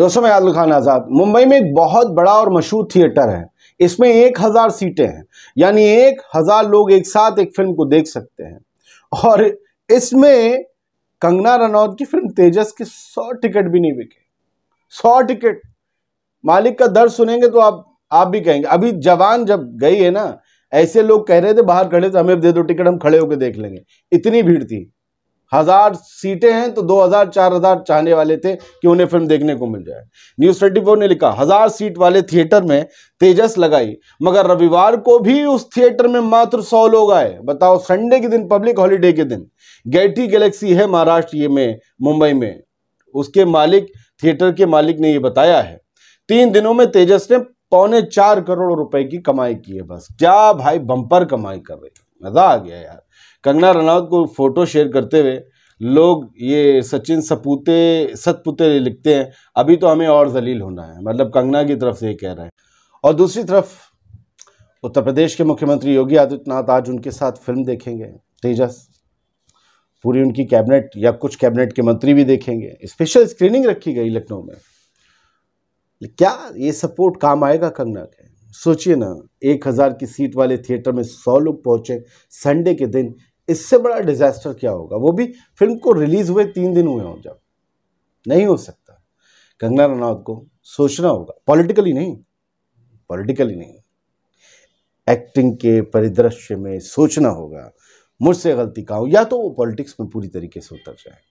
दोस्तों मैं आदल खान आज़ाद मुंबई में एक बहुत बड़ा और मशहूर थिएटर है इसमें एक हज़ार सीटें हैं यानी एक हज़ार लोग एक साथ एक फिल्म को देख सकते हैं और इसमें कंगना रनौत की फिल्म तेजस की सौ टिकट भी नहीं बिके सौ टिकट मालिक का दर्द सुनेंगे तो आप आप भी कहेंगे अभी जवान जब गई है ना ऐसे लोग कह रहे थे बाहर खड़े थे हमें दे दो टिकट हम खड़े होकर देख लेंगे इतनी भीड़ थी हज़ार सीटें हैं तो दो हज़ार चार हज़ार चाहने वाले थे कि उन्हें फिल्म देखने को मिल जाए न्यूज़ ट्वेंटी फोर ने लिखा हज़ार सीट वाले थिएटर में तेजस लगाई मगर रविवार को भी उस थिएटर में मात्र सौ लोग आए बताओ संडे के दिन पब्लिक हॉलीडे के दिन गैटी गैलेक्सी है महाराष्ट्र में मुंबई में उसके मालिक थिएटर के मालिक ने ये बताया है तीन दिनों में तेजस ने पौने चार करोड़ रुपए की कमाई की है बस क्या भाई बम्पर कमाई कर रहे हैं मज़ा आ गया यार कंगना रनौत को फ़ोटो शेयर करते हुए लोग ये सचिन सपूते सतपुते लिखते हैं अभी तो हमें और जलील होना है मतलब कंगना की तरफ से ये कह रहे हैं और दूसरी तरफ उत्तर प्रदेश के मुख्यमंत्री योगी आदित्यनाथ आज उनके साथ फिल्म देखेंगे तेजस पूरी उनकी कैबिनेट या कुछ कैबिनेट के मंत्री भी देखेंगे स्पेशल स्क्रीनिंग रखी गई लखनऊ में क्या ये सपोर्ट काम आएगा कंगना के सोचिए ना एक हज़ार की सीट वाले थिएटर में सौ लोग पहुँचे संडे के दिन इससे बड़ा डिज़ास्टर क्या होगा वो भी फिल्म को रिलीज़ हुए तीन दिन हुए हों जब नहीं हो सकता कंगना रनौत को सोचना होगा पॉलिटिकली नहीं पॉलिटिकली नहीं एक्टिंग के परिदृश्य में सोचना होगा मुझसे गलती कहा या तो वो पॉलिटिक्स में पूरी तरीके से उतर जाए